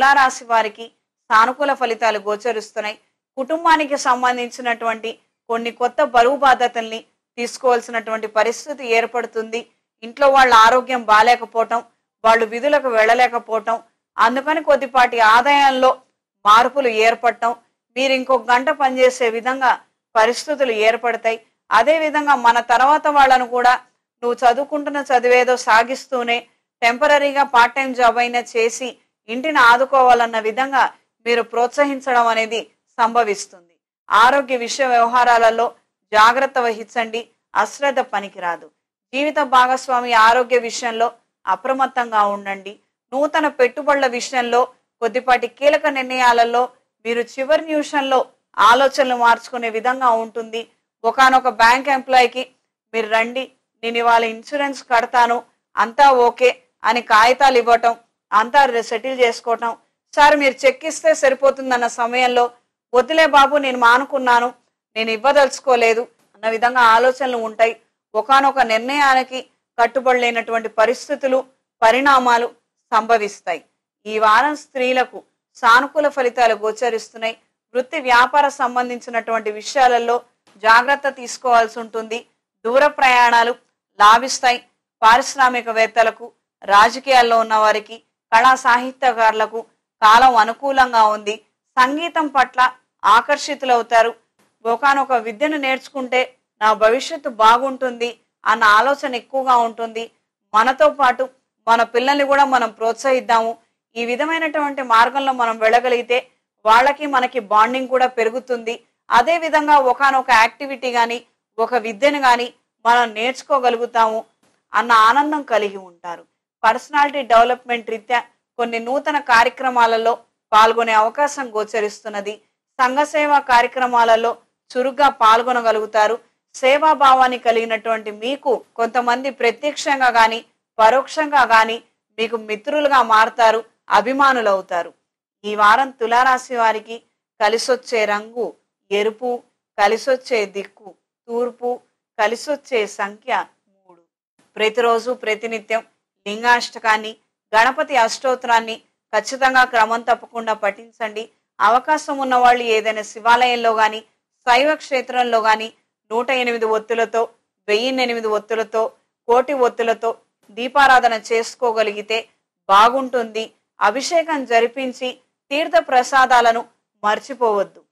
తులారాశి వారికి సానుకూల ఫలితాలు గోచరిస్తున్నాయి కుటుంబానికి సంబంధించినటువంటి కొన్ని కొత్త బరువు బాధ్యతల్ని తీసుకోవాల్సినటువంటి పరిస్థితి ఏర్పడుతుంది ఇంట్లో వాళ్ళ ఆరోగ్యం బాగాలేకపోవటం వాళ్ళు విధులకు వెళ్ళలేకపోవటం అందుకని కొద్దిపాటి ఆదాయంలో మార్పులు ఏర్పడటం మీరు ఇంకొక గంట పనిచేసే విధంగా పరిస్థితులు ఏర్పడతాయి అదేవిధంగా మన తర్వాత వాళ్ళను కూడా నువ్వు చదువుకుంటున్న చదివేదో సాగిస్తూనే టెంపరీగా పార్ట్ టైం జాబ్ అయినా చేసి ఇంటిని ఆదుకోవాలన్న విధంగా మీరు ప్రోత్సహించడం అనేది సంభవిస్తుంది ఆరోగ్య విషయ వ్యవహారాలలో జాగ్రత్త వహించండి అశ్రద్ధ పనికిరాదు జీవిత భాగస్వామి ఆరోగ్య విషయంలో అప్రమత్తంగా ఉండండి నూతన పెట్టుబడుల విషయంలో కొద్దిపాటి కీలక నిర్ణయాలలో మీరు చివరి నిమిషంలో ఆలోచనలు మార్చుకునే విధంగా ఉంటుంది ఒకనొక బ్యాంక్ ఎంప్లాయీకి మీరు రండి నేను ఇవాళ ఇన్సూరెన్స్ కడతాను అంతా ఓకే అని కాగితాలు ఇవ్వటం అంతా సెటిల్ చేసుకోవటం సార్ మీరు చెక్ ఇస్తే సరిపోతుందన్న సమయంలో వద్దులే బాబు నేను మానుకున్నాను నేను ఇవ్వదలుచుకోలేదు అన్న విధంగా ఆలోచనలు ఉంటాయి ఒకనొక నిర్ణయానికి కట్టుబడలేనటువంటి పరిస్థితులు పరిణామాలు సంభవిస్తాయి ఈ వారం స్త్రీలకు సానుకూల ఫలితాలు గోచరిస్తున్నాయి వృత్తి వ్యాపార సంబంధించినటువంటి విషయాలలో జాగ్రత్త తీసుకోవాల్సి ఉంటుంది దూర ప్రయాణాలు లాభిస్తాయి పారిశ్రామికవేత్తలకు రాజకీయాల్లో ఉన్న వారికి కళా సాహిత్యకారులకు కాలం అనుకూలంగా ఉంది సంగీతం పట్ల ఆకర్షితులవుతారు ఒకనొక విద్యను నేర్చుకుంటే నా భవిష్యత్తు బాగుంటుంది అన్న ఆలోచన ఎక్కువగా ఉంటుంది మనతో పాటు మన పిల్లల్ని కూడా మనం ప్రోత్సహిద్దాము ఈ విధమైనటువంటి మార్గంలో మనం వెళ్ళగలిగితే వాళ్ళకి మనకి బాండింగ్ కూడా పెరుగుతుంది అదే విధంగా ఒకనొక యాక్టివిటీ కానీ ఒక విద్యను కానీ మనం నేర్చుకోగలుగుతాము అన్న ఆనందం కలిగి ఉంటారు పర్సనాలిటీ డెవలప్మెంట్ రీత్యా కొన్ని నూతన కార్యక్రమాలలో పాల్గొనే అవకాశం గోచరిస్తున్నది సంఘసేవ కార్యక్రమాలలో చురుగ్గా పాల్గొనగలుగుతారు సేవాభావాన్ని కలిగినటువంటి మీకు కొంతమంది ప్రత్యక్షంగా కానీ పరోక్షంగా కానీ మీకు మిత్రులుగా మారుతారు అభిమానులు అవుతారు ఈ వారం తులారాశి వారికి కలిసొచ్చే రంగు ఎరుపు కలిసొచ్చే దిక్కు తూర్పు కలిసొచ్చే సంఖ్య మూడు ప్రతిరోజు ప్రతినిత్యం లింగాష్టకాన్ని గణపతి అష్టోత్తరాన్ని ఖచ్చితంగా క్రమం తప్పకుండా పఠించండి అవకాశం ఉన్నవాళ్ళు ఏదైనా శివాలయంలో కానీ శైవ క్షేత్రంలో కానీ నూట ఎనిమిది ఒత్తులతో ఎనిమిది ఒత్తులతో కోటి ఒత్తులతో దీపారాధన చేసుకోగలిగితే బాగుంటుంది అభిషేకం జరిపించి తీర్థ ప్రసాదాలను మర్చిపోవద్దు